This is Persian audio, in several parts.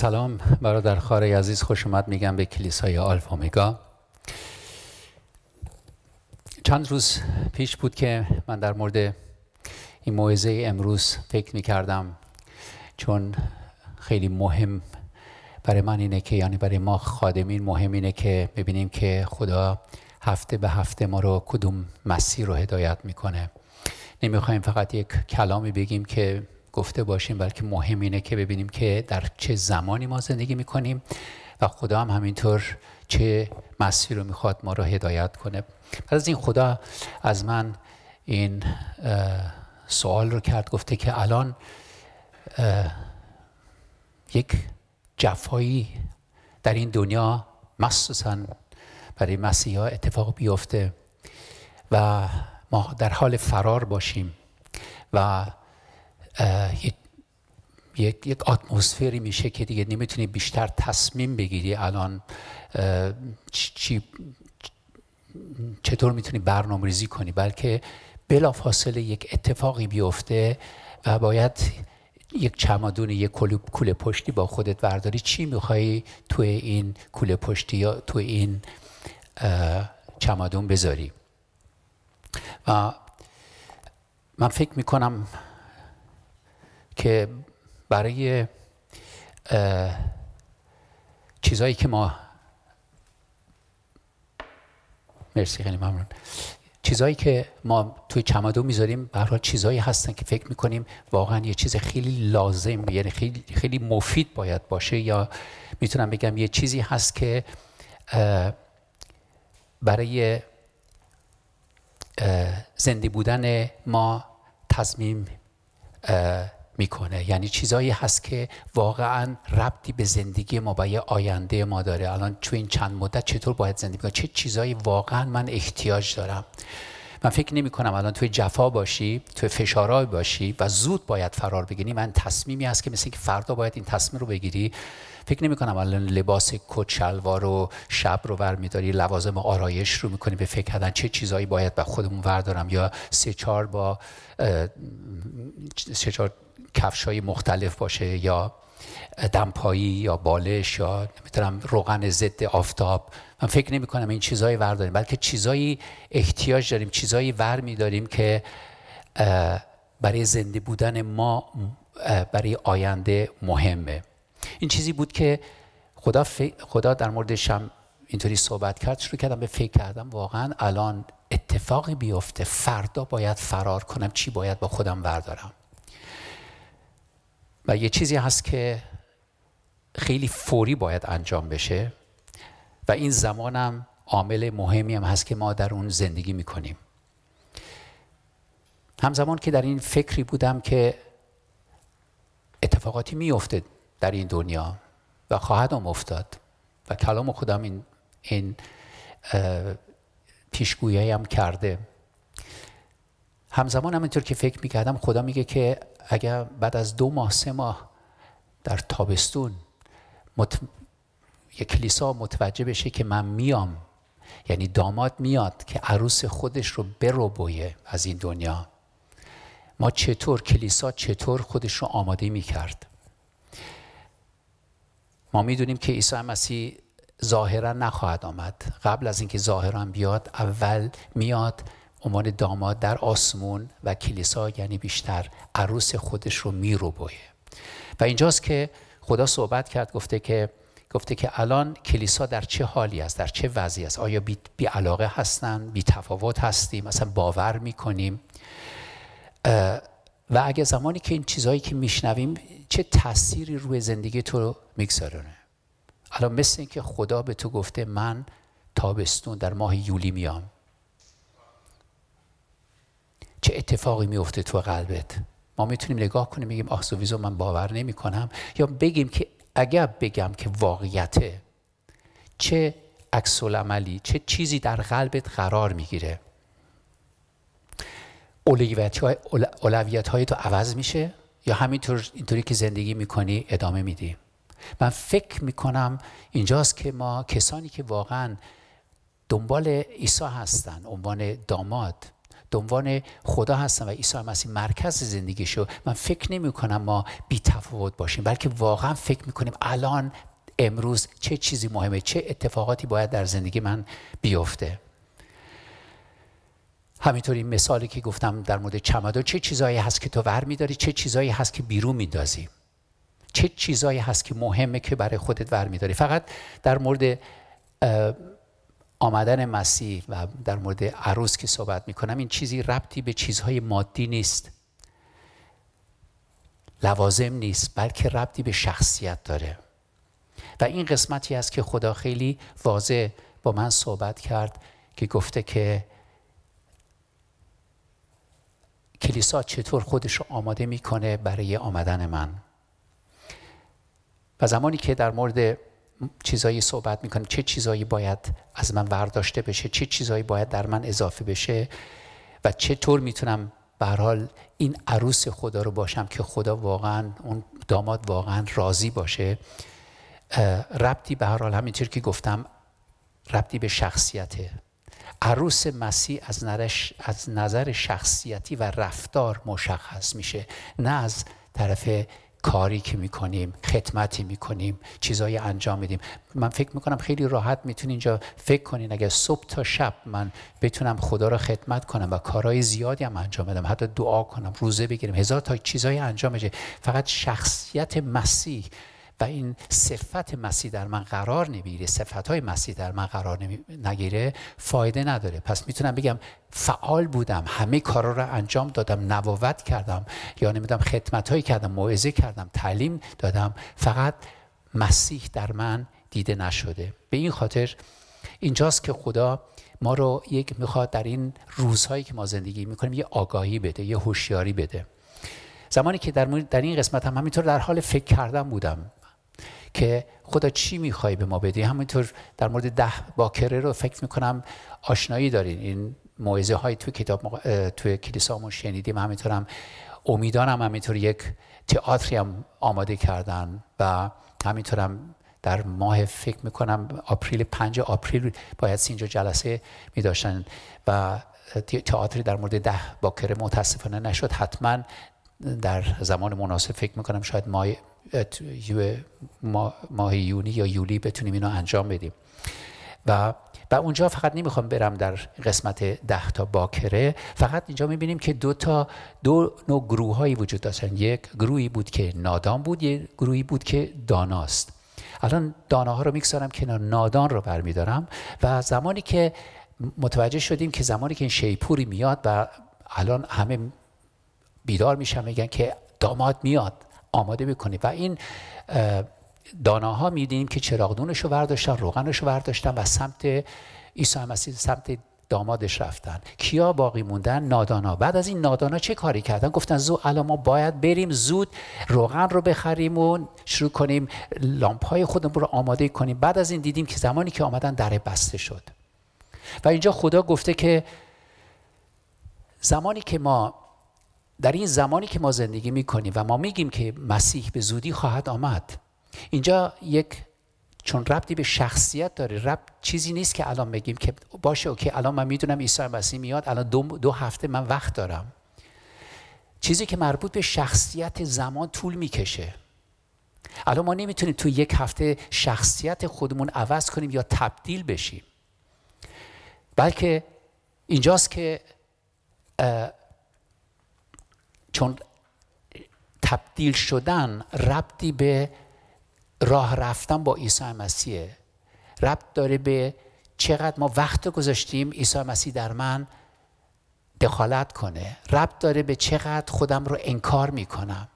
سلام برادر خاره عزیز خوش اومد میگم به کلیسای آلفا میگا چند روز پیش بود که من در مورد این موعظه امروز فکر میکردم چون خیلی مهم برای من اینه که یعنی برای ما خادمین مهم اینه که ببینیم که خدا هفته به هفته ما رو کدوم مسیر رو هدایت میکنه نمیخوایم فقط یک کلامی بگیم که گفته باشیم بلکه مهم اینه که ببینیم که در چه زمانی ما زندگی میکنیم و خدا هم همینطور چه مسیر رو میخواد ما رو هدایت کنه بعد از این خدا از من این سوال رو کرد گفته که الان یک جفایی در این دنیا مخصوصا برای مسیحا اتفاق بیفته و ما در حال فرار باشیم و یک یک, اتمسفری میشه که دیگه نمیتونی بیشتر تصمیم بگیری الان چی چطور میتونی برنامه ریزی کنی بلکه بلافاصله یک اتفاقی بیفته و باید یک چمدون یک کوله پشتی با خودت برداری چی میخوایی توی این کوله پشتی یا توی این چمدون بذاری و من فکر میکنم که برای چیزایی که ما مرسی خیلی ممنون چیزایی که ما توی چمدو میذاریم برای چیزایی هستن که فکر میکنیم واقعا یه چیز خیلی لازم یعنی خیلی, خیلی مفید باید باشه یا میتونم بگم یه چیزی هست که برای زنده بودن ما تصمیم میکنه یعنی چیزایی هست که واقعا ربطی به زندگی ما و یه آینده ما داره الان تو این چند مدت چطور باید زندگی کنم چه چیزایی واقعا من احتیاج دارم من فکر نمی کنم الان توی جفا باشی توی فشارای باشی و زود باید فرار بگیری من تصمیمی هست که مثل اینکه فردا باید این تصمیم رو بگیری فکر نمی کنم الان لباس کت و شب رو میداری لوازم آرایش رو میکنی به فکر کردن چه چیزایی باید به خودمون وردارم یا سه چهار با سه چهار کفش های مختلف باشه یا دمپایی یا بالش یا نمیتونم روغن ضد آفتاب من فکر نمی کنم این چیزهایی ورداریم بلکه چیزهایی احتیاج داریم چیزهایی ور داریم که برای زنده بودن ما برای آینده مهمه این چیزی بود که خدا, خدا در موردش هم اینطوری صحبت کرد شروع کردم به فکر کردم واقعا الان اتفاقی بیفته فردا باید فرار کنم چی باید با خودم بردارم و یه چیزی هست که خیلی فوری باید انجام بشه و این زمانم عامل مهمی هم هست که ما در اون زندگی میکنیم همزمان که در این فکری بودم که اتفاقاتی میفته در این دنیا و خواهد هم افتاد و کلام خودم این, این پیشگویی هم کرده همزمان اینطور که فکر میکردم خدا میگه که اگر بعد از دو ماه سه ماه در تابستون مت... یک کلیسا متوجه بشه که من میام یعنی داماد میاد که عروس خودش رو برو بویه از این دنیا ما چطور کلیسا چطور خودش رو آماده میکرد ما میدونیم که عیسی مسیح ظاهرا نخواهد آمد قبل از اینکه ظاهرا بیاد اول میاد عنوان داماد در آسمون و کلیسا یعنی بیشتر عروس خودش رو میرو و اینجاست که خدا صحبت کرد گفته که گفته که الان کلیسا در چه حالی است در چه وضعی است آیا بی, بی علاقه هستن بی تفاوت هستیم مثلا باور میکنیم و اگه زمانی که این چیزهایی که میشنویم چه تأثیری روی زندگی تو رو میگذارونه الان مثل اینکه خدا به تو گفته من تابستون در ماه یولی میام چه اتفاقی میفته تو قلبت ما میتونیم نگاه کنیم میگیم آه سویزو من باور نمی کنم یا بگیم که اگر بگم که واقعیته چه عکس عملی چه چیزی در قلبت قرار میگیره اولویت های های تو عوض میشه یا همینطور اینطوری که زندگی میکنی ادامه میدی من فکر میکنم اینجاست که ما کسانی که واقعا دنبال عیسی هستن عنوان داماد دنبال خدا هستم و عیسی مسیح مرکز زندگیشو من فکر نمی کنم ما بی تفاوت باشیم بلکه واقعا فکر کنیم الان امروز چه چیزی مهمه چه اتفاقاتی باید در زندگی من بیفته این مثالی که گفتم در مورد چمدان چه چیزایی هست که تو ور میداری چه چیزایی هست که بیرون میندازی چه چیزایی هست که مهمه که برای خودت ور میداری فقط در مورد آمدن مسیح و در مورد عروس که صحبت کنم این چیزی ربطی به چیزهای مادی نیست لوازم نیست بلکه ربطی به شخصیت داره و این قسمتی است که خدا خیلی واضح با من صحبت کرد که گفته که کلیسا چطور خودش رو آماده میکنه برای آمدن من و زمانی که در مورد چیزایی صحبت میکنیم چه چیزایی باید از من ورداشته بشه چه چیزایی باید در من اضافه بشه و چطور میتونم به حال این عروس خدا رو باشم که خدا واقعا اون داماد واقعا راضی باشه ربطی به هر حال همینطور که گفتم ربطی به شخصیته عروس مسیح از نظر, از نظر شخصیتی و رفتار مشخص میشه نه از طرف کاری که میکنیم خدمتی میکنیم چیزایی انجام میدیم من فکر میکنم خیلی راحت میتونین اینجا فکر کنین اگر صبح تا شب من بتونم خدا را خدمت کنم و کارهای زیادی هم انجام بدم حتی دعا کنم روزه بگیریم هزار تا چیزایی انجام بشه فقط شخصیت مسیح و این صفت مسیح در من قرار نمیگیره صفت های مسیح در من قرار نگیره فایده نداره پس میتونم بگم فعال بودم همه کارا رو انجام دادم نبوت کردم یا یعنی نمیدونم خدمت هایی کردم موعظه کردم تعلیم دادم فقط مسیح در من دیده نشده به این خاطر اینجاست که خدا ما رو یک میخواد در این روزهایی که ما زندگی میکنیم یه آگاهی بده یه هوشیاری بده زمانی که در, در این قسمت هم همینطور در حال فکر کردن بودم که خدا چی میخوای به ما بدی همینطور در مورد ده باکره رو فکر میکنم آشنایی دارین این موعظه های تو کتاب مق... تو کلیسامون شنیدیم همینطور هم امیدانم همینطور یک تئاتری هم آماده کردن و همینطورم در ماه فکر میکنم آپریل پنج آپریل باید اینجا جلسه می داشتن و تئاتری در مورد ده باکره متاسفانه نشد حتما در زمان مناسب فکر میکنم شاید ماه, ماه یونی یا یولی بتونیم اینو انجام بدیم و و اونجا فقط نمیخوام برم در قسمت ده تا باکره فقط اینجا میبینیم که دو تا دو نوع گروه هایی وجود داشتن یک گروهی بود که نادان بود یک گروهی بود که داناست الان داناها رو میگذارم که نادان رو برمیدارم و زمانی که متوجه شدیم که زمانی که این شیپوری میاد و الان همه بیدار میشن میگن که داماد میاد آماده بکنیم و این داناها میدیم که چراغدونش رو برداشتن روغنش رو برداشتن و سمت عیسی مسیح سمت دامادش رفتن کیا باقی موندن نادانا بعد از این نادانا چه کاری کردن گفتن زو الان ما باید بریم زود روغن رو بخریم و شروع کنیم لامپ های خودمون رو آماده کنیم بعد از این دیدیم که زمانی که آمدن در بسته شد و اینجا خدا گفته که زمانی که ما در این زمانی که ما زندگی میکنیم و ما میگیم که مسیح به زودی خواهد آمد اینجا یک چون ربطی به شخصیت داره ربط چیزی نیست که الان بگیم که باشه اوکی الان من میدونم عیسی مسیح میاد الان دو, دو هفته من وقت دارم چیزی که مربوط به شخصیت زمان طول میکشه الان ما نمیتونیم تو یک هفته شخصیت خودمون عوض کنیم یا تبدیل بشیم بلکه اینجاست که چون تبدیل شدن ربطی به راه رفتن با عیسی مسیح ربط داره به چقدر ما وقت گذاشتیم عیسی مسیح در من دخالت کنه ربط داره به چقدر خودم رو انکار میکنم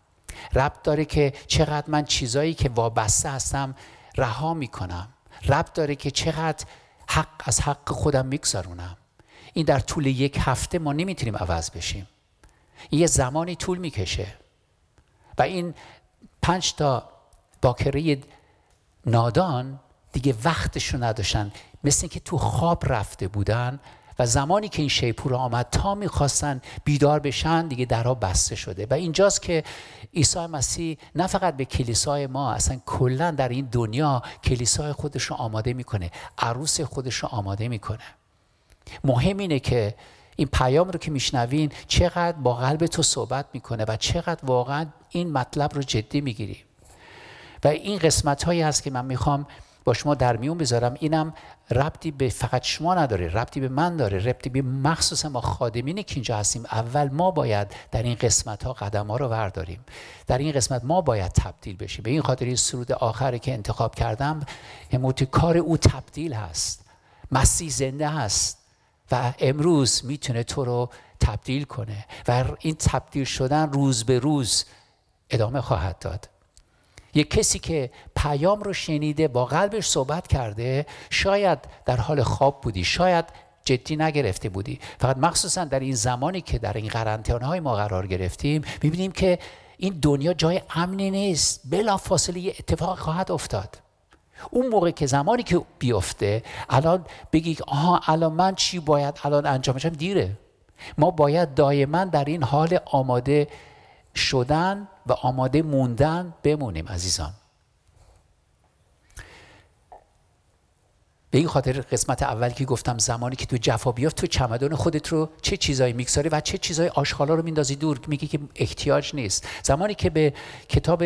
ربط داره که چقدر من چیزایی که وابسته هستم رها میکنم ربط داره که چقدر حق از حق خودم میگذارونم این در طول یک هفته ما نمیتونیم عوض بشیم یه زمانی طول میکشه و این پنج تا باکره نادان دیگه وقتشون نداشتن مثل اینکه تو خواب رفته بودن و زمانی که این شیپور آمد تا میخواستن بیدار بشن دیگه درها بسته شده و اینجاست که عیسی مسیح نه فقط به کلیسای ما اصلا کلا در این دنیا کلیسای خودش رو آماده میکنه عروس خودش رو آماده میکنه مهم اینه که این پیام رو که میشنوین چقدر با قلب تو صحبت میکنه و چقدر واقعا این مطلب رو جدی میگیری و این قسمت هایی هست که من میخوام با شما در میون بذارم اینم ربطی به فقط شما نداره ربطی به من داره ربطی به مخصوص ما خادمینی که اینجا هستیم اول ما باید در این قسمت ها قدم ها رو ورداریم در این قسمت ما باید تبدیل بشیم به این خاطر این سرود آخری که انتخاب کردم هموتی کار او تبدیل هست مسیح زنده هست و امروز میتونه تو رو تبدیل کنه و این تبدیل شدن روز به روز ادامه خواهد داد یک کسی که پیام رو شنیده با قلبش صحبت کرده شاید در حال خواب بودی شاید جدی نگرفته بودی فقط مخصوصا در این زمانی که در این قرنطینه های ما قرار گرفتیم میبینیم که این دنیا جای امنی نیست فاصله یه اتفاق خواهد افتاد اون موقع که زمانی که بیفته الان بگی آها الان من چی باید الان انجام انجامشم دیره ما باید دائما در این حال آماده شدن و آماده موندن بمونیم عزیزان به این خاطر قسمت اول که گفتم زمانی که تو جفا بیافت تو چمدان خودت رو چه چیزایی میکساری و چه چیزای آشخالا رو میندازی دور میگی که احتیاج نیست زمانی که به کتاب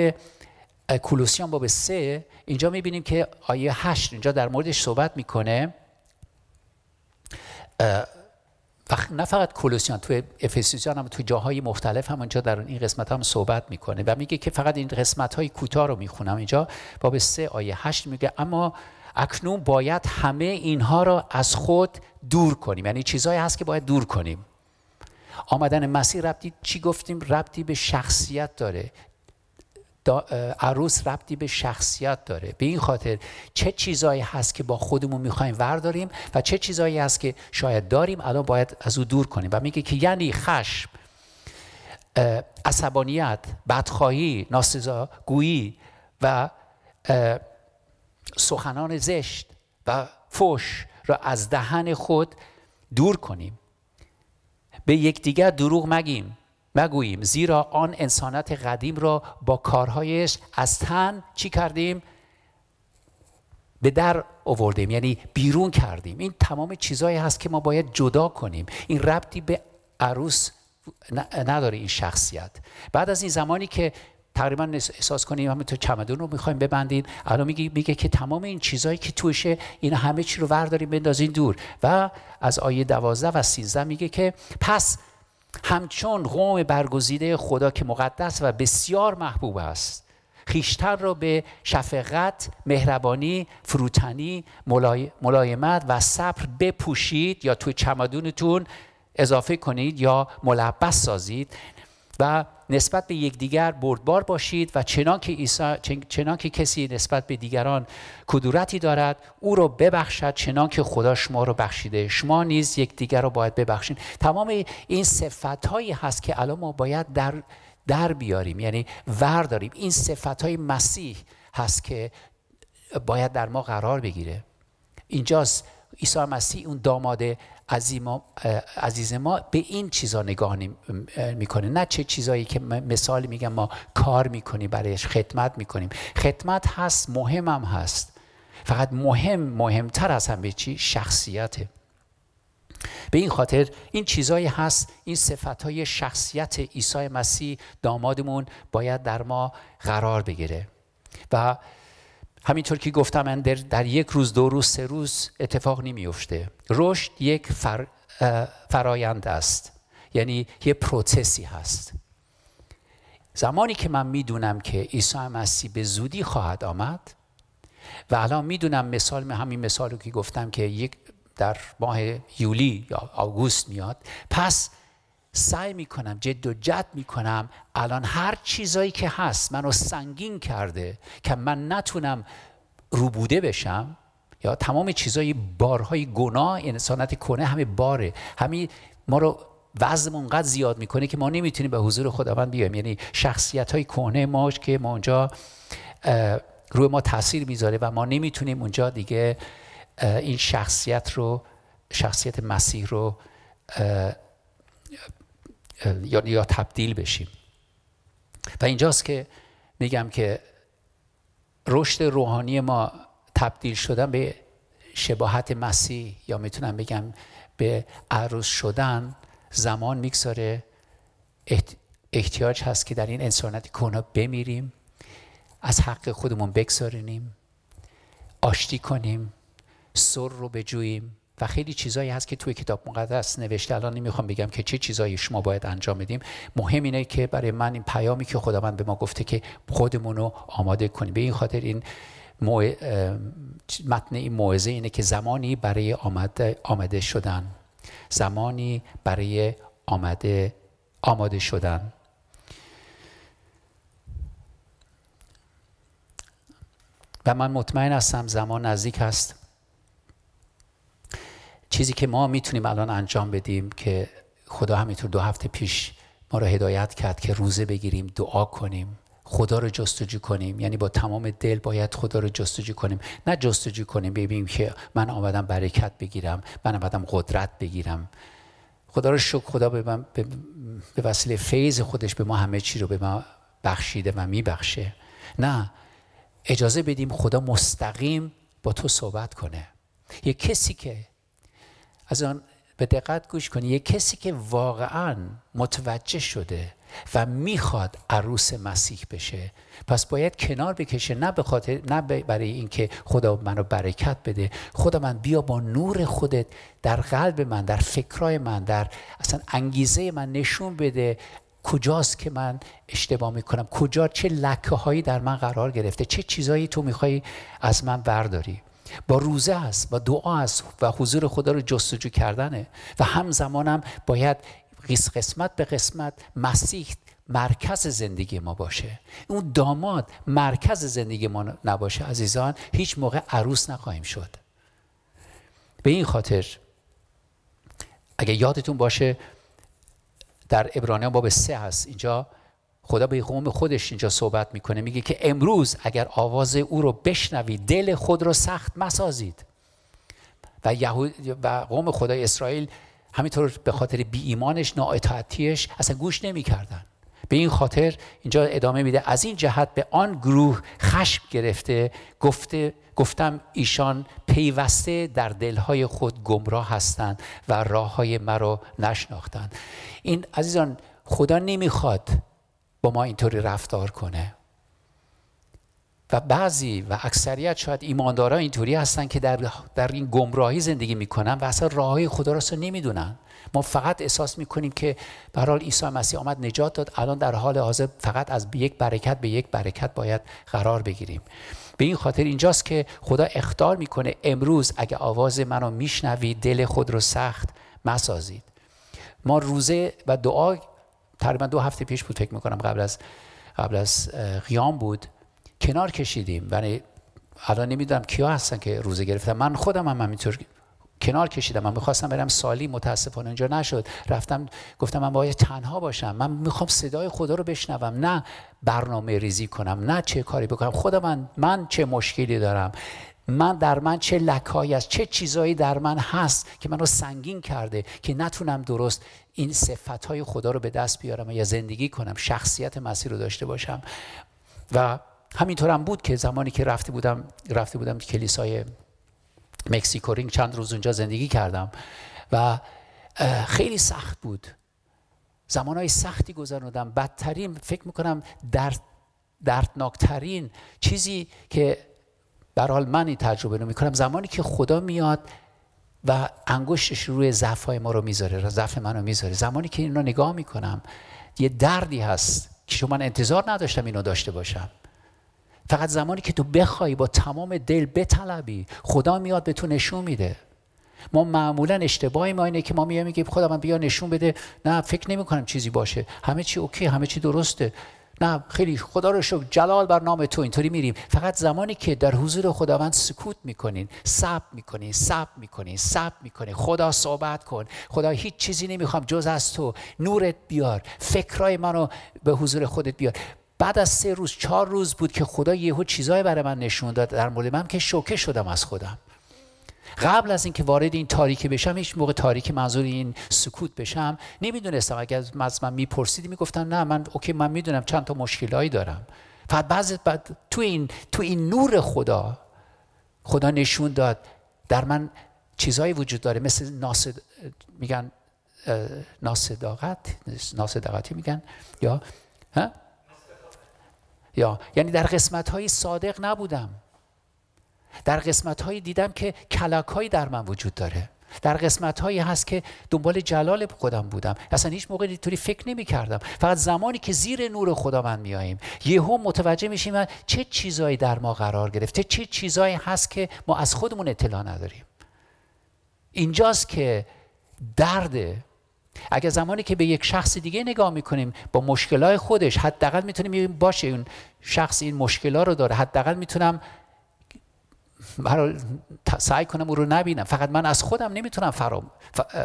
کولوسیان باب سه اینجا میبینیم که آیه هشت اینجا در موردش صحبت میکنه نه فقط کولوسیان توی افسیسیان هم تو جاهای مختلف هم اونجا در این قسمت هم صحبت میکنه و میگه که فقط این قسمت های کوتاه رو میخونم اینجا باب سه آیه هشت میگه اما اکنون باید همه اینها را از خود دور کنیم یعنی چیزهایی هست که باید دور کنیم آمدن مسیح ربطی چی گفتیم ربطی به شخصیت داره عروس ربطی به شخصیت داره به این خاطر چه چیزایی هست که با خودمون میخوایم ورداریم و چه چیزایی هست که شاید داریم الان باید از او دور کنیم و میگه که یعنی خشم عصبانیت بدخواهی ناسزاگویی و سخنان زشت و فش را از دهن خود دور کنیم به یکدیگر دروغ مگیم مگوییم زیرا آن انسانت قدیم را با کارهایش از تن چی کردیم به در آوردیم یعنی بیرون کردیم این تمام چیزهایی هست که ما باید جدا کنیم این ربطی به عروس نداره این شخصیت بعد از این زمانی که تقریبا احساس کنیم تو چمدون رو میخوایم ببندیم، الان میگه میگه که تمام این چیزهایی که توشه این همه چی رو ورداریم بندازین دور و از آیه دوازده و 13 میگه که پس همچون قوم برگزیده خدا که مقدس و بسیار محبوب است خیشتر را به شفقت، مهربانی، فروتنی، ملایمت و صبر بپوشید یا توی چمدونتون اضافه کنید یا ملبس سازید و نسبت به یکدیگر بردبار باشید و چنان که, کسی نسبت به دیگران کدورتی دارد او را ببخشد چنان که خدا شما رو بخشیده شما نیز یکدیگر رو باید ببخشید. تمام این صفت هایی هست که الان ما باید در در بیاریم یعنی ور داریم این صفت های مسیح هست که باید در ما قرار بگیره اینجاست عیسی مسیح اون داماده عزیز ما به این چیزا نگاه میکنه نه چه چیزایی که مثال میگم ما کار میکنیم برایش خدمت میکنیم خدمت هست مهمم هست فقط مهم مهمتر از همه چی شخصیته به این خاطر این چیزایی هست این صفت های شخصیت عیسی مسیح دامادمون باید در ما قرار بگیره و همینطور که گفتم در, در یک روز دو روز سه روز اتفاق نمیفته رشد یک فر، فرایند است یعنی یه پروتسی هست زمانی که من میدونم که عیسی مسیح به زودی خواهد آمد و الان میدونم مثال همین مثال رو که گفتم که یک در ماه یولی یا آگوست میاد پس سعی میکنم جد و جد میکنم الان هر چیزایی که هست منو سنگین کرده که من نتونم روبوده بشم یا تمام چیزای بارهای گناه انسانت یعنی کنه همه باره همین ما رو وزم اونقدر زیاد میکنه که ما نمیتونیم به حضور خداوند بیایم یعنی شخصیت های کنه ما که ما اونجا روی ما تاثیر میذاره و ما نمیتونیم اونجا دیگه این شخصیت رو شخصیت مسیح رو یا, یا تبدیل بشیم و اینجاست که میگم که رشد روحانی ما تبدیل شدن به شباهت مسیح یا میتونم بگم به عروس شدن زمان میگذاره احتیاج هست که در این انسانیت کنا بمیریم از حق خودمون بگذارینیم آشتی کنیم سر رو بجوییم و خیلی چیزایی هست که توی کتاب مقدس نوشته الان نمیخوام بگم که چه چیزایی شما باید انجام بدیم مهم اینه که برای من این پیامی که خداوند به ما گفته که خودمون رو آماده کنیم به این خاطر این متن این موعظه اینه که زمانی برای آمده, شدن زمانی برای آمده آماده شدن و من مطمئن هستم زمان نزدیک هست چیزی که ما میتونیم الان انجام بدیم که خدا همینطور دو هفته پیش ما رو هدایت کرد که روزه بگیریم دعا کنیم خدا رو جستجو کنیم یعنی با تمام دل باید خدا رو جستجو کنیم نه جستجو کنیم ببینیم که من آمدم برکت بگیرم من آمدم قدرت بگیرم خدا رو شکر خدا به, من به, وسیله فیض خودش به ما همه چی رو به ما بخشیده و میبخشه نه اجازه بدیم خدا مستقیم با تو صحبت کنه یه کسی که از آن به دقت گوش کنی، یک کسی که واقعا متوجه شده و میخواد عروس مسیح بشه پس باید کنار بکشه نه به خاطر نه برای اینکه خدا منو برکت بده خدا من بیا با نور خودت در قلب من در فکرای من در اصلا انگیزه من نشون بده کجاست که من اشتباه میکنم کجا چه لکه هایی در من قرار گرفته چه چیزایی تو میخوای از من برداری با روزه است با دعا است و حضور خدا رو جستجو کردنه و همزمان هم باید قسمت به قسمت مسیح مرکز زندگی ما باشه اون داماد مرکز زندگی ما نباشه عزیزان هیچ موقع عروس نخواهیم شد به این خاطر اگه یادتون باشه در ابرانیان باب سه هست اینجا خدا به قوم خودش اینجا صحبت میکنه میگه که امروز اگر آواز او رو بشنوید دل خود رو سخت مسازید و یهود و قوم خدای اسرائیل همینطور به خاطر بی ایمانش نااطاعتیش اصلا گوش نمیکردن به این خاطر اینجا ادامه میده از این جهت به آن گروه خشم گرفته گفته گفتم ایشان پیوسته در دلهای خود گمراه هستند و راه های مرا نشناختند این عزیزان خدا نمیخواد با ما اینطوری رفتار کنه و بعضی و اکثریت شاید ایماندارا اینطوری هستن که در, در این گمراهی زندگی میکنن و اصلا راه های خدا را نمیدونن ما فقط احساس میکنیم که به حال عیسی مسیح آمد نجات داد الان در حال حاضر فقط از یک برکت به یک برکت باید قرار بگیریم به این خاطر اینجاست که خدا اختار میکنه امروز اگه آواز منو میشنوید دل خود رو سخت مسازید ما روزه و دعا تقریبا دو هفته پیش بود فکر میکنم قبل از قبل از قیام بود کنار کشیدیم یعنی الان نمیدونم کیا هستن که روزه گرفتن من خودم هم همینطور کنار کشیدم من میخواستم برم سالی متاسفانه اونجا نشد رفتم گفتم من باید تنها باشم من میخوام صدای خدا رو بشنوم نه برنامه ریزی کنم نه چه کاری بکنم خدا من من چه مشکلی دارم من در من چه لکایی است چه چیزایی در من هست که منو سنگین کرده که نتونم درست این های خدا رو به دست بیارم یا زندگی کنم شخصیت مسیر رو داشته باشم و همینطورم هم بود که زمانی که رفته بودم رفته بودم کلیسای مکسیکورینگ چند روز اونجا زندگی کردم و خیلی سخت بود زمانهای سختی گذروندم بدترین فکر میکنم درد دردناکترین چیزی که حال من این تجربه رو میکنم زمانی که خدا میاد و انگشتش روی ضعفهای ما رو میذاره ضعف منو میذاره زمانی که این نگاه میکنم یه دردی هست که من انتظار نداشتم اینو داشته باشم فقط زمانی که تو بخوای با تمام دل بطلبی خدا میاد به تو نشون میده ما معمولا اشتباهی ما اینه که ما میگیم خدا من بیا نشون بده نه فکر نمی کنم چیزی باشه همه چی اوکی همه چی درسته نه خیلی خدا رو شکر جلال بر نام تو اینطوری میریم فقط زمانی که در حضور خداوند سکوت میکنین سب میکنین سب میکنین سب میکنین خدا صحبت کن خدا هیچ چیزی نمیخوام جز از تو نورت بیار فکرای منو به حضور خودت بیار بعد از سه روز چهار روز بود که خدا یهو چیزای برای من نشون داد در مورد من که شوکه شدم از خودم قبل از اینکه وارد این تاریکی بشم هیچ موقع تاریکی منظور این سکوت بشم نمیدونستم اگر از من میپرسیدی میگفتم نه من اوکی من میدونم چند تا مشکلایی دارم فقط بعضی بعد تو این تو این نور خدا خدا نشون داد در من چیزایی وجود داره مثل ناسد... میگن ناصداقت میگن یا ها؟ یا یعنی در قسمت صادق نبودم در قسمت هایی دیدم که کلک در من وجود داره در قسمت هایی هست که دنبال جلال خودم بودم اصلا هیچ موقع اینطوری فکر نمی فقط زمانی که زیر نور خدا من میاییم یهو متوجه میشیم چه چیزایی در ما قرار گرفته چه چیزایی هست که ما از خودمون اطلاع نداریم اینجاست که درد اگر زمانی که به یک شخص دیگه نگاه میکنیم با مشکلات خودش حداقل میتونیم باشه اون شخص این مشکلات رو داره حداقل میتونم من سعی کنم او رو نبینم فقط من از خودم نمیتونم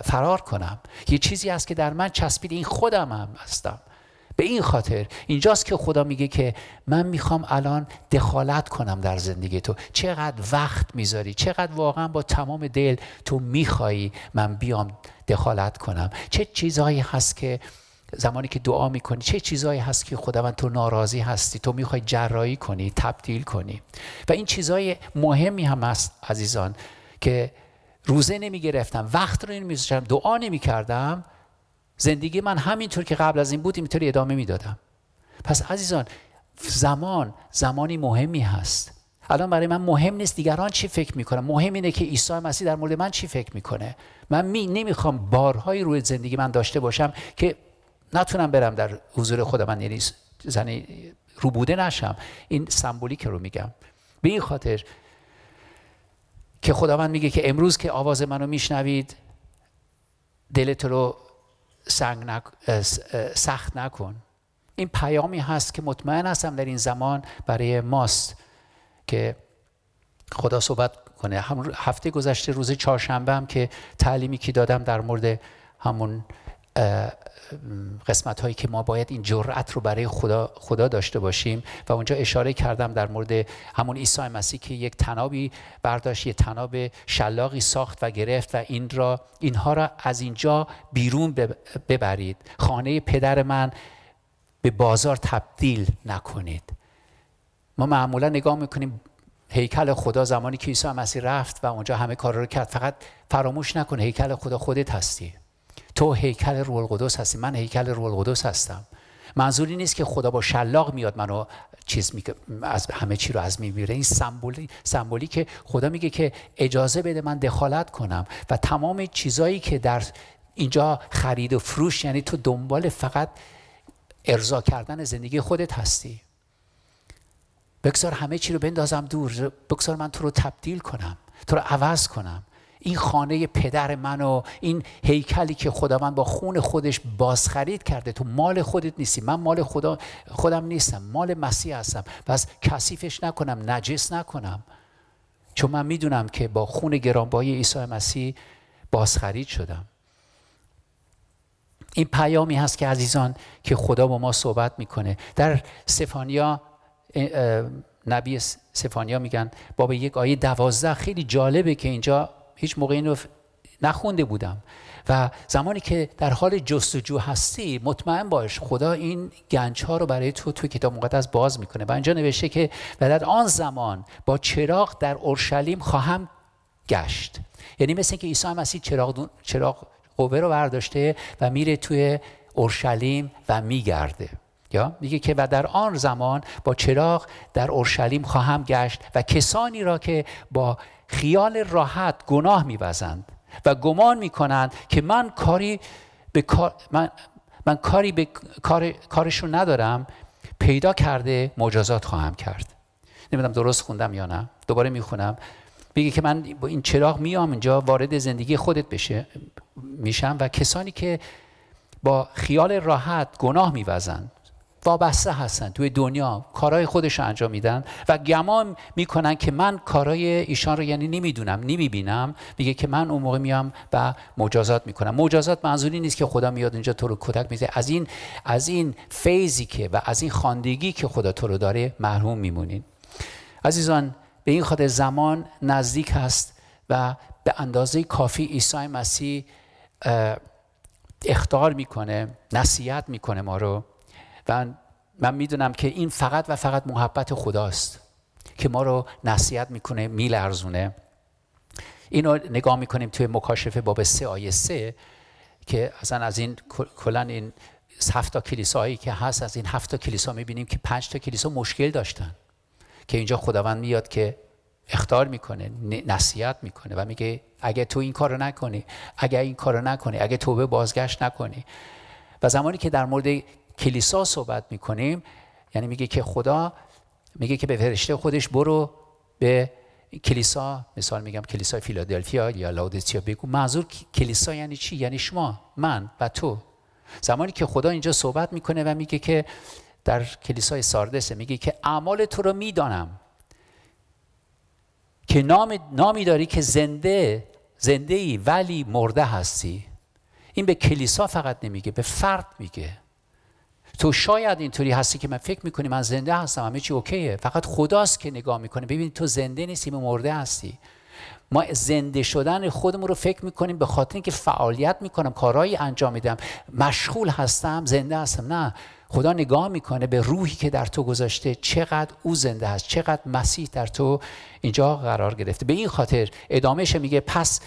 فرار کنم یه چیزی هست که در من چسبید این خودم هم هستم به این خاطر اینجاست که خدا میگه که من میخوام الان دخالت کنم در زندگی تو چقدر وقت میذاری چقدر واقعا با تمام دل تو میخوایی من بیام دخالت کنم چه چیزهایی هست که زمانی که دعا میکنی چه چیزایی هست که خداوند تو ناراضی هستی تو میخوای جرایی کنی تبدیل کنی و این چیزای مهمی هم هست عزیزان که روزه نمیگرفتم وقت رو نمیذاشتم دعا نمیکردم زندگی من همینطور که قبل از این بود اینطوری ادامه میدادم پس عزیزان زمان زمانی مهمی هست الان برای من مهم نیست دیگران چی فکر میکنن مهم اینه که عیسی مسیح در مورد من چی فکر میکنه من می نمیخوام بارهایی روی زندگی من داشته باشم که نتونم برم در حضور خدا من یعنی زنی رو نشم این سمبولیک رو میگم به این خاطر که خداوند میگه که امروز که آواز منو میشنوید دلت رو سخت نکن این پیامی هست که مطمئن هستم در این زمان برای ماست که خدا صحبت کنه هم هفته گذشته روز چهارشنبه هم که تعلیمی که دادم در مورد همون قسمت هایی که ما باید این جرأت رو برای خدا, خدا داشته باشیم و اونجا اشاره کردم در مورد همون عیسی مسیح که یک تنابی برداشت یک تناب شلاقی ساخت و گرفت و این را اینها را از اینجا بیرون ببرید خانه پدر من به بازار تبدیل نکنید ما معمولا نگاه میکنیم هیکل خدا زمانی که عیسی مسیح رفت و اونجا همه کار رو کرد فقط فراموش نکن هیکل خدا خودت هستی تو هیکل روح القدس هستی من هیکل روح القدس هستم منظور نیست که خدا با شلاق میاد منو چیز می... از همه چی رو از می میره این سمبولی سمبولی که خدا میگه که اجازه بده من دخالت کنم و تمام چیزایی که در اینجا خرید و فروش یعنی تو دنبال فقط ارضا کردن زندگی خودت هستی بگذار همه چی رو بندازم دور بگذار من تو رو تبدیل کنم تو رو عوض کنم این خانه پدر من و این هیکلی که خداوند با خون خودش بازخرید کرده تو مال خودت نیستی من مال خدا خودم نیستم مال مسیح هستم پس کثیفش نکنم نجس نکنم چون من میدونم که با خون گرانبهای عیسی مسیح بازخرید شدم این پیامی هست که عزیزان که خدا با ما صحبت میکنه در سفانیا نبی سفانیا میگن باب یک آیه دوازده خیلی جالبه که اینجا هیچ موقع اینو نخونده بودم و زمانی که در حال جستجو هستی مطمئن باش خدا این گنج ها رو برای تو توی کتاب مقدس باز میکنه و اینجا نوشته که و در آن زمان با چراغ در اورشلیم خواهم گشت یعنی مثل اینکه عیسی مسیح چراغ, چراغ قوه رو برداشته و میره توی اورشلیم و میگرده یا میگه که و در آن زمان با چراغ در اورشلیم خواهم گشت و کسانی را که با خیال راحت گناه میوزند و گمان میکنند که من کاری به کار من, من کاری به کار کارشون ندارم پیدا کرده مجازات خواهم کرد نمیدونم درست خوندم یا نه دوباره میخونم میگه که من با این چراغ میام اینجا وارد زندگی خودت بشه میشم و کسانی که با خیال راحت گناه میوزند وابسته هستن توی دنیا کارهای خودش رو انجام میدن و گمان میکنن که من کارهای ایشان رو یعنی نمیدونم نمیبینم میگه که من اون موقع میام و مجازات میکنم مجازات منظوری نیست که خدا میاد اینجا تو رو کتک میزه از این از این فیزی که و از این خاندگی که خدا تو رو داره محروم میمونین عزیزان به این خاطر زمان نزدیک هست و به اندازه کافی عیسی مسیح اختار میکنه نصیحت میکنه ما رو و من میدونم که این فقط و فقط محبت خداست که ما رو نصیحت میکنه ارزونه اینو نگاه میکنیم توی مکاشفه باب سه آیه سه که اصلا از این کلا این هفت تا کلیسایی که هست از این هفت تا کلیسا میبینیم که پنج تا کلیسا مشکل داشتن که اینجا خداوند میاد که اختار میکنه نصیحت میکنه و میگه اگه تو این کارو نکنی اگه این کارو نکنی اگه توبه بازگشت نکنی و زمانی که در مورد کلیسا صحبت میکنیم یعنی میگه که خدا میگه که به فرشته خودش برو به کلیسا مثال میگم کلیسا فیلادلفیا یا لاودیسیا بگو منظور کلیسا یعنی چی یعنی شما من و تو زمانی که خدا اینجا صحبت میکنه و میگه که در کلیسای ساردس میگه که اعمال تو رو میدانم که نام نامی داری که زنده زنده ای ولی مرده هستی این به کلیسا فقط نمیگه به فرد میگه تو شاید اینطوری هستی که من فکر میکنی من زنده هستم همه چی اوکیه فقط خداست که نگاه میکنه ببین تو زنده نیستی به مرده هستی ما زنده شدن خودمون رو فکر میکنیم به خاطر اینکه فعالیت میکنم کارهایی انجام میدم مشغول هستم زنده هستم نه خدا نگاه میکنه به روحی که در تو گذاشته چقدر او زنده هست چقدر مسیح در تو اینجا قرار گرفته به این خاطر ادامهش میگه پس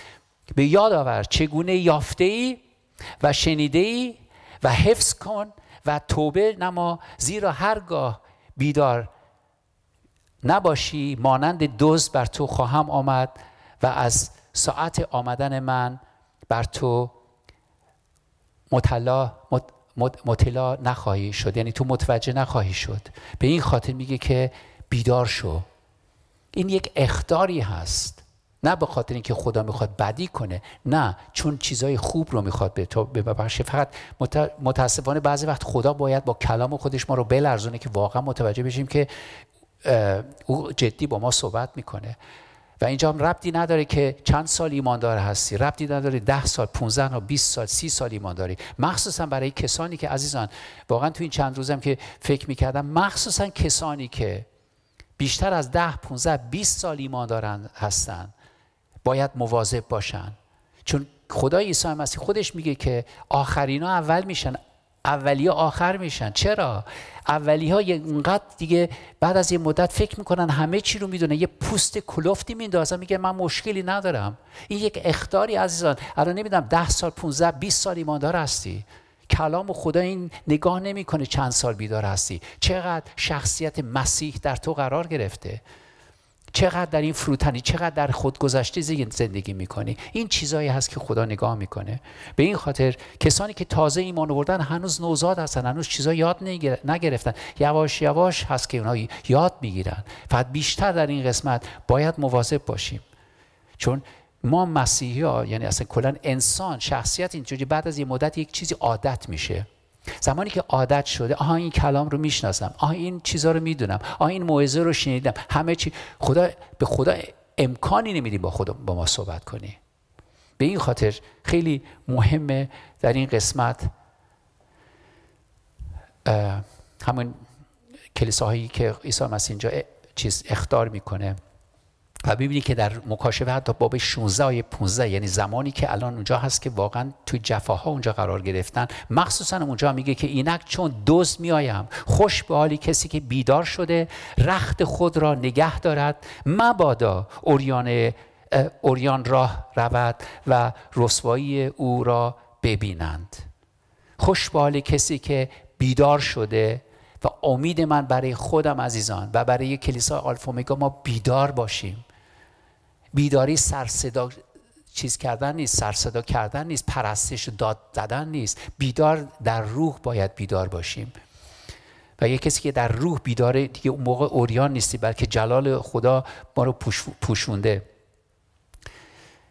به یاد آور چگونه یافته ای و شنیده ای و حفظ کن و توبه نما زیرا هرگاه بیدار نباشی مانند دوز بر تو خواهم آمد و از ساعت آمدن من بر تو متلا متلا نخواهی شد یعنی تو متوجه نخواهی شد به این خاطر میگه که بیدار شو این یک اختاری هست نه به خاطر اینکه خدا میخواد بدی کنه نه چون چیزای خوب رو میخواد به تو ببخشه فقط متاسفانه بعضی وقت خدا باید با کلام خودش ما رو بلرزونه که واقعا متوجه بشیم که او جدی با ما صحبت میکنه و اینجا هم ربطی نداره که چند سال ایماندار هستی ربطی نداره ده سال 15 و 20 سال سی سال ایمانداری مخصوصا برای کسانی که عزیزان واقعا تو این چند روزم که فکر میکردم مخصوصا کسانی که بیشتر از ده 15 20 سال ایماندارن هستند. باید مواظب باشن چون خدا عیسی مسیح خودش میگه که ها اول میشن اولی آخر میشن چرا اولی ها دیگه بعد از یه مدت فکر میکنن همه چی رو میدونه یه پوست کلفتی میندازن میگه من مشکلی ندارم این یک اختاری عزیزان الان نمیدونم ده سال 15 20 سال ایماندار هستی کلام خدا این نگاه نمیکنه چند سال بیدار هستی چقدر شخصیت مسیح در تو قرار گرفته چقدر در این فروتنی چقدر در خودگذشته زندگی میکنی این چیزایی هست که خدا نگاه میکنه به این خاطر کسانی که تازه ایمان آوردن هنوز نوزاد هستن هنوز چیزا یاد نگرفتن یواش یواش هست که اونها یاد میگیرن فقط بیشتر در این قسمت باید مواظب باشیم چون ما مسیحی ها یعنی اصلا کلا انسان شخصیت اینجوری بعد از یه مدت یک چیزی عادت میشه زمانی که عادت شده آها این کلام رو میشناسم آها این چیزا رو میدونم آها این موعظه رو شنیدم همه چی خدا به خدا امکانی نمیدیم با خود با ما صحبت کنی به این خاطر خیلی مهمه در این قسمت همون کلیساهایی که عیسی مسیح اینجا چیز اختار میکنه و ببینید که در مکاشفه حتی باب 16 آیه 15 یعنی زمانی که الان اونجا هست که واقعا توی جفاها اونجا قرار گرفتن مخصوصا اونجا میگه که اینک چون دوز میایم خوش به حالی کسی که بیدار شده رخت خود را نگه دارد مبادا اوریان اوریان راه رود و رسوایی او را ببینند خوش به حالی کسی که بیدار شده و امید من برای خودم عزیزان و برای کلیسا آلفومگا ما بیدار باشیم بیداری سرصدا چیز کردن نیست سرصدا کردن نیست پرستش داد دادن نیست بیدار در روح باید بیدار باشیم و یه کسی که در روح بیداره دیگه اون موقع اوریان نیستی بلکه جلال خدا ما رو پوشونده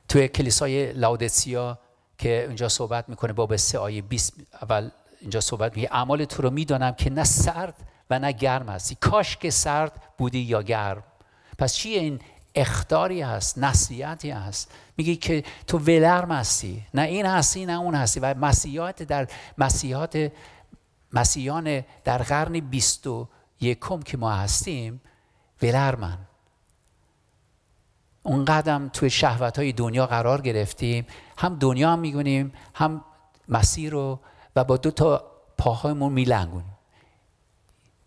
توی کلیسای لاودسیا که اونجا صحبت میکنه با سه آیه 20 اول اینجا صحبت میگه اعمال تو رو میدانم که نه سرد و نه گرم هستی کاش که سرد بودی یا گرم پس چیه این اختاری هست نصیحتی هست میگی که تو ولرم هستی نه این هستی نه اون هستی و مسیحات در مسیحات مسیحان در قرن بیست و یکم که ما هستیم ولرمن اون قدم توی شهوت های دنیا قرار گرفتیم هم دنیا هم میگونیم هم مسیر رو و با دو تا پاهایمون میلنگونیم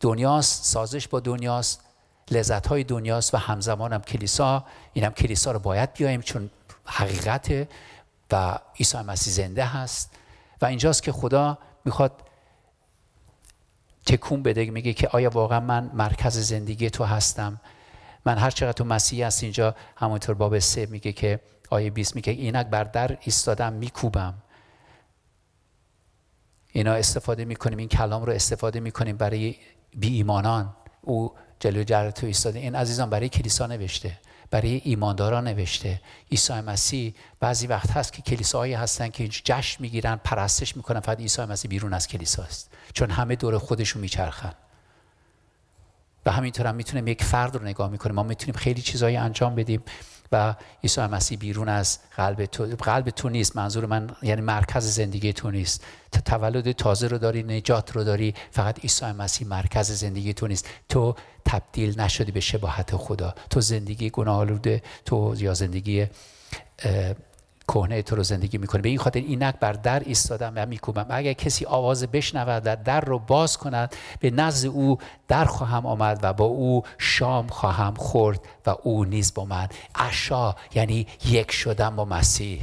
دنیاست سازش با دنیاست لذت های دنیاست و همزمان هم کلیسا این هم کلیسا رو باید بیایم چون حقیقت و عیسی مسیح زنده هست و اینجاست که خدا میخواد تکون بده میگه که آیا واقعا من مرکز زندگی تو هستم من هر چقدر تو مسیح هست اینجا همونطور باب سه میگه که آیه 20 میگه اینک بر در ایستادم میکوبم اینا استفاده میکنیم این کلام رو استفاده میکنیم برای بی ایمانان او جلوی جر تو ایستاده این عزیزان برای کلیسا نوشته برای ایمانداران نوشته عیسی مسیح بعضی وقت هست که کلیساهایی هستن که جشن میگیرن پرستش میکنن فقط عیسی مسیح بیرون از کلیسا است چون همه دور خودشون میچرخن و همینطور هم میتونیم یک فرد رو نگاه میکنیم ما میتونیم خیلی چیزایی انجام بدیم و عیسی مسیح بیرون از قلب تو قلب تو نیست منظور من یعنی مرکز زندگی تو نیست تا تولد تازه رو داری نجات رو داری فقط عیسی مسیح مرکز زندگی تو نیست تو تبدیل نشدی به شباهت خدا تو زندگی گناه آلوده تو یا زندگی کهنه تو رو زندگی میکنه به این خاطر اینک بر در ایستادم و میکوبم اگر کسی آواز بشنود و در رو باز کند به نزد او در خواهم آمد و با او شام خواهم خورد و او نیز با من اشا یعنی یک شدن با مسیح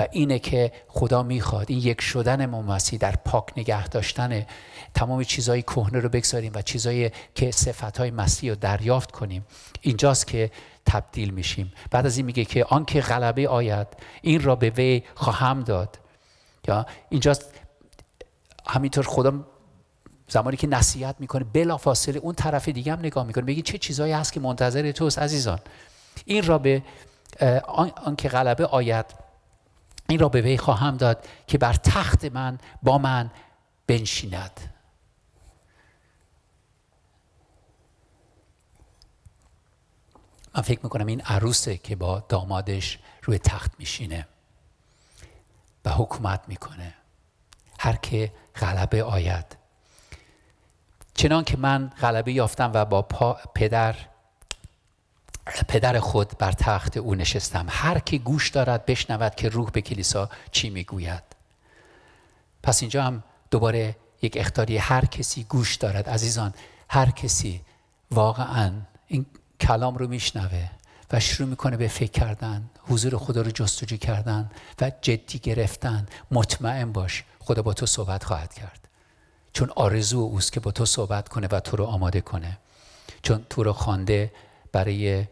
و اینه که خدا میخواد این یک شدن ما مسیح در پاک نگه داشتن تمام چیزهای کهنه رو بگذاریم و چیزهایی که صفتهای مسیح رو دریافت کنیم اینجاست که تبدیل میشیم بعد از این میگه که آنکه غلبه آید این را به وی خواهم داد یا اینجاست همینطور خدا زمانی که نصیحت میکنه بلافاصله اون طرف دیگه هم نگاه میکنه میگه چه چیزهایی هست که منتظر توست عزیزان این را به آن, غلبه آید این را به وی خواهم داد که بر تخت من با من بنشیند من فکر میکنم این عروسه که با دامادش روی تخت میشینه و حکومت میکنه هر که غلبه آید چنان که من غلبه یافتم و با پدر پدر خود بر تخت او نشستم هر کی گوش دارد بشنود که روح به کلیسا چی میگوید پس اینجا هم دوباره یک اختاری هر کسی گوش دارد عزیزان هر کسی واقعا این کلام رو میشنوه و شروع میکنه به فکر کردن حضور خدا رو جستجو کردن و جدی گرفتن مطمئن باش خدا با تو صحبت خواهد کرد چون آرزو اوست که با تو صحبت کنه و تو رو آماده کنه چون تو رو خوانده برای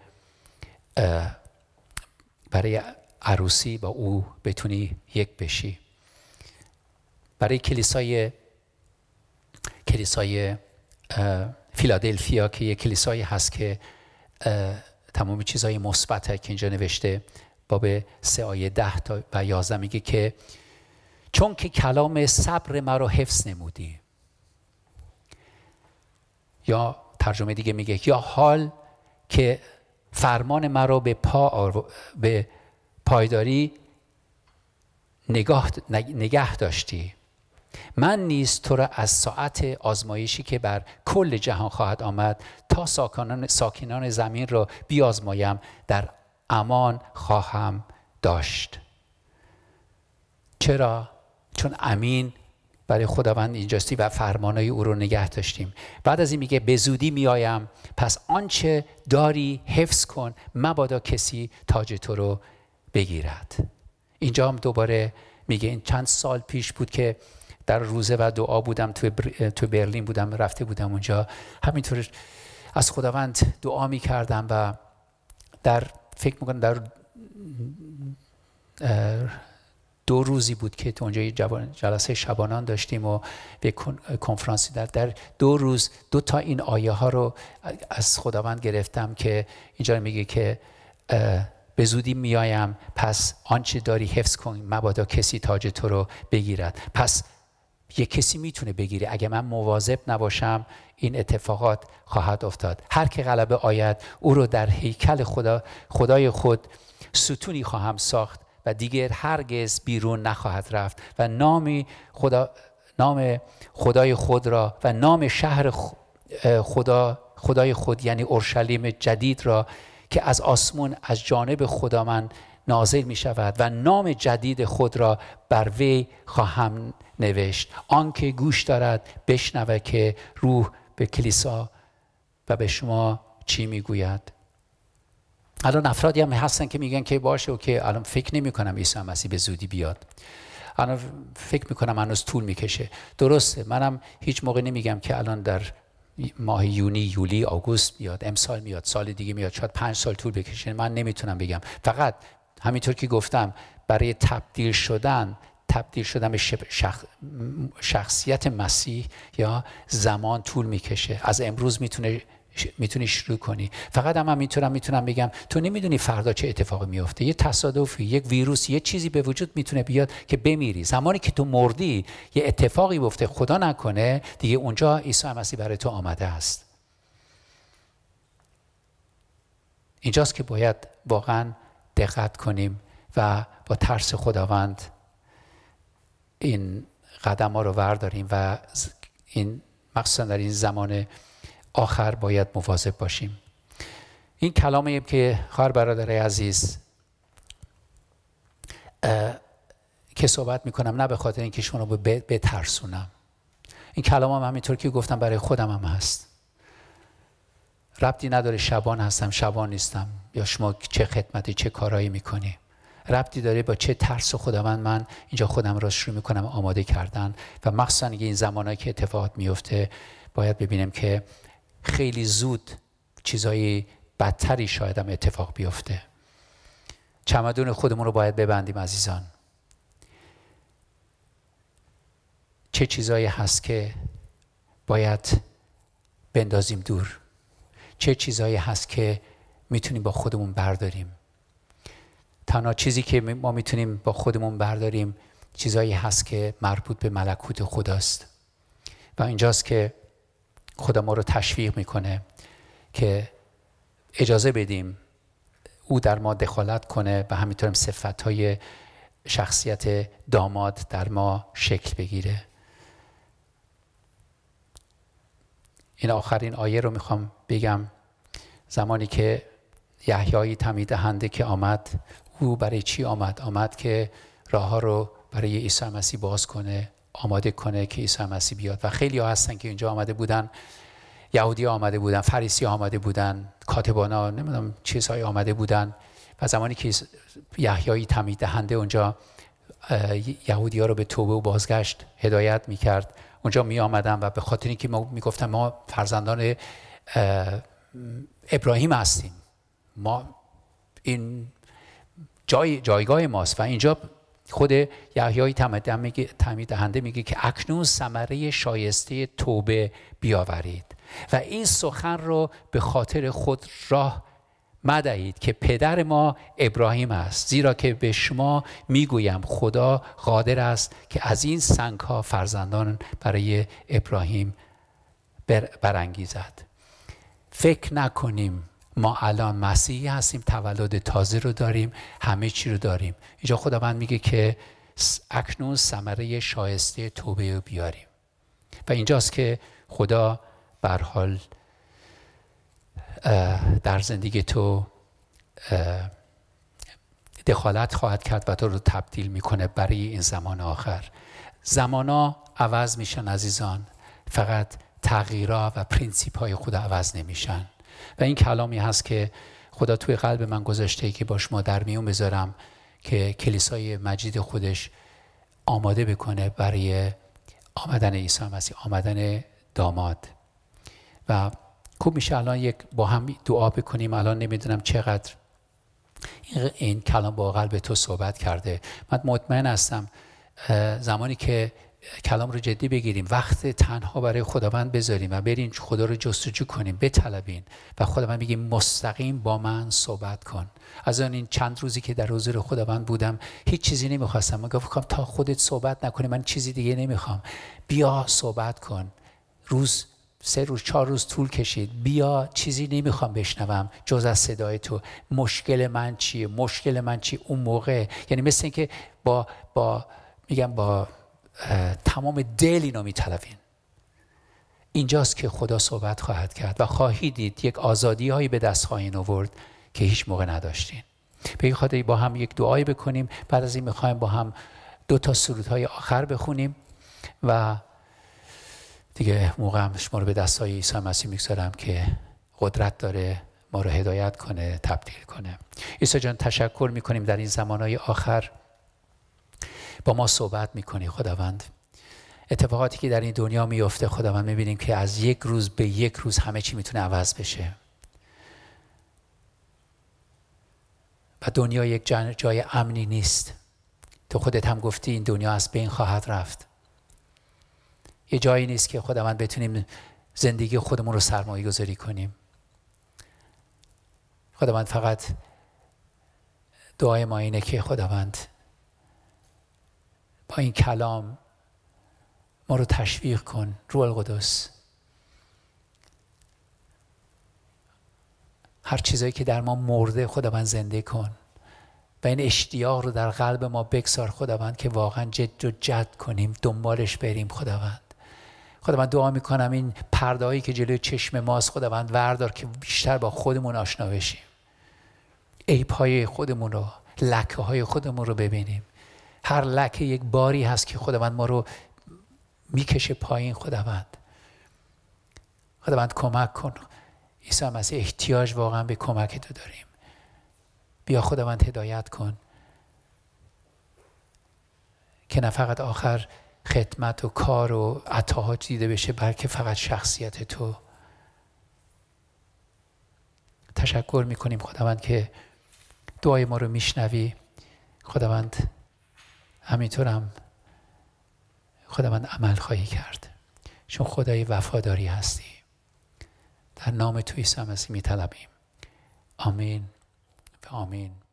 برای عروسی با او بتونی یک بشی برای کلیسای کلیسای فیلادلفیا که یک کلیسایی هست که تمام چیزهای مثبت که اینجا نوشته باب سه آیه ده تا و یازده میگه که چون که کلام صبر مرا حفظ نمودی یا ترجمه دیگه میگه یا حال که فرمان مرا به, پا به پایداری نگاه... نگه داشتی من نیز تو را از ساعت آزمایشی که بر کل جهان خواهد آمد تا ساکنان, ساکنان زمین را بیازمایم در امان خواهم داشت چرا؟ چون امین برای خداوند اینجاستی و فرمانای او رو نگه داشتیم بعد از این میگه به زودی میایم پس آنچه داری حفظ کن مبادا کسی تاج تو رو بگیرد اینجا هم دوباره میگه این چند سال پیش بود که در روزه و دعا بودم تو, تو برلین بودم رفته بودم اونجا همینطور از خداوند دعا میکردم و در فکر میکنم در دو روزی بود که اونجا جلسه شبانان داشتیم و به کنفرانسی در در دو روز دو تا این آیه ها رو از خداوند گرفتم که اینجا میگه که به زودی میایم پس آنچه داری حفظ کن مبادا کسی تاج تو رو بگیرد پس یه کسی میتونه بگیره اگه من مواظب نباشم این اتفاقات خواهد افتاد هر که غلبه آید او رو در هیکل خدا خدای خود ستونی خواهم ساخت و دیگر هرگز بیرون نخواهد رفت و نامی خدا نام خدای خود را و نام شهر خدا خدای خود یعنی اورشلیم جدید را که از آسمون از جانب خدا من نازل می شود و نام جدید خود را بر وی خواهم نوشت آنکه گوش دارد بشنوه که روح به کلیسا و به شما چی میگوید الان افرادی هم هستن که میگن که باشه که الان فکر نمی کنم عیسی مسیح به زودی بیاد الان فکر میکنم هنوز طول میکشه درسته منم هیچ موقع نمیگم که الان در ماه یونی یولی آگوست میاد امسال میاد سال دیگه میاد شاید پنج سال طول بکشه من نمیتونم بگم فقط همینطور که گفتم برای تبدیل شدن تبدیل شدن به شخصیت مسیح یا زمان طول میکشه از امروز میتونه میتونی شروع کنی فقط هم, میتونم میتونم بگم تو نمیدونی فردا چه اتفاقی میفته یه تصادفی یک ویروس یه چیزی به وجود میتونه بیاد که بمیری زمانی که تو مردی یه اتفاقی بیفته خدا نکنه دیگه اونجا عیسی مسیح برای تو آمده است اینجاست که باید واقعا دقت کنیم و با ترس خداوند این قدم ها رو ورداریم و این مخصوصا در این زمان آخر باید مواظب باشیم این کلامی که خواهر برادر عزیز که صحبت میکنم نه به خاطر اینکه شما رو بترسونم این کلام هم همینطور که گفتم برای خودم هم هست ربطی نداره شبان هستم شبان نیستم یا شما چه خدمتی چه کارایی میکنی ربطی داره با چه ترس خداوند من اینجا خودم را شروع میکنم آماده کردن و مخصوصا این زمانهایی که اتفاقات میفته باید ببینم که خیلی زود چیزای بدتری شاید هم اتفاق بیفته چمدون خودمون رو باید ببندیم عزیزان چه چیزایی هست که باید بندازیم دور چه چیزایی هست که میتونیم با خودمون برداریم تنها چیزی که ما میتونیم با خودمون برداریم چیزایی هست که مربوط به ملکوت خداست و اینجاست که خدا ما رو تشویق میکنه که اجازه بدیم او در ما دخالت کنه و همینطورم صفت های شخصیت داماد در ما شکل بگیره این آخرین آیه رو میخوام بگم زمانی که یحیایی تمی هنده که آمد او برای چی آمد آمد که راه ها رو برای عیسی مسیح باز کنه آماده کنه که عیسی مسیح بیاد و خیلی ها هستن که اینجا آمده بودن یهودی آمده بودن فریسی آمده بودن ها نمیدونم چیزهایی آمده بودن و زمانی که یحیایی تمید دهنده اونجا یهودی ها رو به توبه و بازگشت هدایت میکرد اونجا می آمدن و به خاطر اینکه ما میگفتن ما فرزندان ابراهیم هستیم ما این جای جایگاه ماست و اینجا خود یحیای تمدن میگه دهنده میگه که اکنون ثمره شایسته توبه بیاورید و این سخن رو به خاطر خود راه مدهید که پدر ما ابراهیم است زیرا که به شما میگویم خدا قادر است که از این سنگ ها فرزندان برای ابراهیم برانگیزد فکر نکنیم ما الان مسیحی هستیم تولد تازه رو داریم همه چی رو داریم اینجا خداوند میگه که اکنون ثمره شایسته توبه رو بیاریم و اینجاست که خدا بر حال در زندگی تو دخالت خواهد کرد و تو رو تبدیل میکنه برای این زمان آخر زمانا عوض میشن عزیزان فقط تغییرات و پرینسیپ های خدا عوض نمیشن و این کلامی هست که خدا توی قلب من گذاشته که با ما در میون بذارم که کلیسای مجید خودش آماده بکنه برای آمدن عیسی مسیح آمدن داماد و خوب میشه الان یک با هم دعا بکنیم الان نمیدونم چقدر این کلام با قلب تو صحبت کرده من مطمئن هستم زمانی که کلام رو جدی بگیریم وقت تنها برای خداوند بذاریم و بریم خدا رو جستجو کنیم بطلبین و خداوند میگه مستقیم با من صحبت کن از آن این چند روزی که در حضور خداوند بودم هیچ چیزی نمیخواستم من گفتم تا خودت صحبت نکنی من چیزی دیگه نمیخوام بیا صحبت کن روز سه روز چهار روز طول کشید بیا چیزی نمیخوام بشنوم جز از صدای تو مشکل من چیه مشکل من چی اون موقع یعنی مثل اینکه با با میگم با تمام دل اینو میطلبین اینجاست که خدا صحبت خواهد کرد و خواهید دید یک آزادی هایی به دست خواهین آورد که هیچ موقع نداشتین به این خاطر با هم یک دعایی بکنیم بعد از این میخوایم با هم دو تا سرودهای آخر بخونیم و دیگه هم شما رو به دست های عیسی مسیح میگذارم که قدرت داره ما رو هدایت کنه تبدیل کنه عیسی جان تشکر میکنیم در این زمانهای آخر با ما صحبت میکنی خداوند اتفاقاتی که در این دنیا میفته خداوند میبینیم که از یک روز به یک روز همه چی میتونه عوض بشه و دنیا یک جای امنی نیست تو خودت هم گفتی این دنیا از بین خواهد رفت یه جایی نیست که خداوند بتونیم زندگی خودمون رو سرمایه گذاری کنیم خداوند فقط دعای ما اینه که خداوند با این کلام ما رو تشویق کن روح القدس هر چیزایی که در ما مرده خداوند زنده کن و این اشتیاق رو در قلب ما بگذار خداوند که واقعا جد و جد کنیم دنبالش بریم خداوند خداوند دعا میکنم این پردههایی که جلوی چشم ماست خداوند وردار که بیشتر با خودمون آشنا بشیم عیب های خودمون رو لکه های خودمون رو ببینیم هر لکه یک باری هست که خداوند ما رو میکشه پایین خداوند خداوند کمک کن عیسی مسیح احتیاج واقعا به کمک تو داریم بیا خداوند هدایت کن که نه فقط آخر خدمت و کار و عطاها دیده بشه بلکه فقط شخصیت تو تشکر میکنیم خداوند که دعای ما رو میشنوی خداوند همینطورم هم خداوند عمل خواهی کرد چون خدای وفاداری هستی در نام توی مسیح طلبیم. آمین و آمین